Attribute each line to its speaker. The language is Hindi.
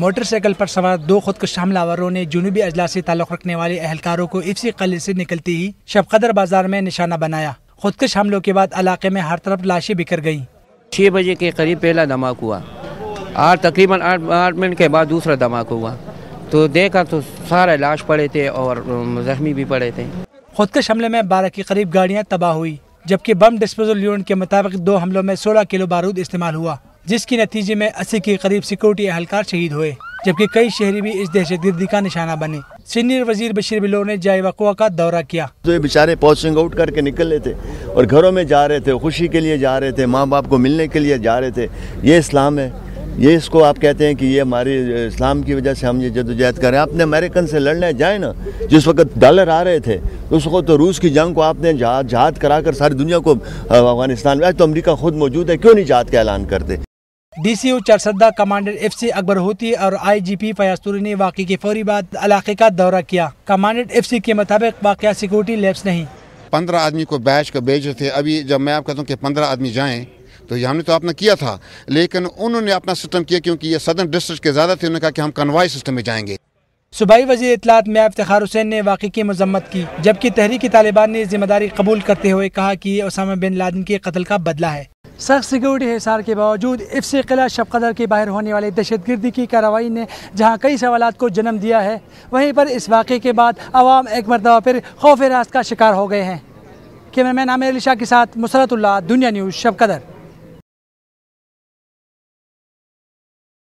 Speaker 1: मोटरसाइकिल पर सवार दो खुदकुश हमलावरों ने जुनूबी अजला से ताल्लुक़ रखने वाले अहलकारों को इसी कल से निकलती ही शबकदर बाजार में निशाना बनाया खुदकश हमलों के बाद इलाके में हर तरफ लाशें बिखर गयी
Speaker 2: छह बजे के करीब पहला धमाक हुआ आठ तकरीबन आठ आठ मिनट के बाद दूसरा धमाक हुआ तो देखा तो सारे लाश पड़े थे और जख्मी भी पड़े थे खुदकश हमले में बारह के
Speaker 1: करीब गाड़ियाँ तबाह हुई जबकि बम डिस्पोजल यूनिट के मुताबिक दो हमलों में सोलह किलो बारूद इस्तेमाल हुआ जिसके नतीजे में अस्सी के करीब सिक्योरिटी एहलकार शहीद हुए जबकि कई शहरी भी इस दहशत गर्दी का निशाना बने सीनियर वजीर बशीर बिलोर ने जाय वकुआ का दौरा किया
Speaker 3: जो ये बेचारे पोस्टिंग आउट करके निकल रहे थे और घरों में जा रहे थे खुशी के लिए जा रहे थे माँ बाप को मिलने के लिए जा रहे थे ये इस्लाम है ये इसको आप कहते हैं कि ये हमारे इस्लाम की वजह से हम ये जदोजहद कर रहे हैं आपने अमेरिकन से लड़ने जाए ना जिस वक्त डॉलर आ रहे थे तो उस वक्त तो रूस की जंग को आपने जहाद जहाद करा कर सारी दुनिया को अफगानिस्तान में आज तो अमरीका खुद मौजूद है क्यों नहीं जहाद का ऐलान करते
Speaker 1: DCO Charsadda commander F C Akbar Hoti और आईजीपी फयास्तूरी ने वाकई के फौरी बाद इलाके का दौरा किया कमांडर एफ सी के मुताबिक वाकया सिक्योरिटी लैब्स नहीं पंद्रह आदमी को बैच
Speaker 4: का भेजे थे अभी जब मैं आप कहता हूँ कि पंद्रह आदमी जाएँ तो ये हमने तो आपने किया था लेकिन उन्होंने अपना सिस्टम किया क्योंकि ये सदर डिस्ट्रिक्ट के ज़्यादा थे उन्होंने कहा कि हम कन्वाई सिस्टम में जाएंगे सूबाई वजी
Speaker 1: इतलात में इफ्तार हुसैन ने वाकई की मजम्मत की जबकि तहरीकी तालिबान ने जिम्मेदारी कबूल करते हुए कहा कि ये उसामा बिन लादन के कत्ल का बदला है सख्त सिक्योरिटी हिसार के बावजूद इफ्स किला शबकदर के बाहर होने वाले दहशतगर्दी की कार्रवाई ने जहां कई सवाल को जन्म दिया है वहीं पर इस वाक़े के बाद आवाम एक मरतबा फिर खौफ रास्त का शिकार हो गए हैं कैमरा मैन आमिर अली शाह के साथ मुसरतुल्ला दुनिया न्यूज़ शबकदर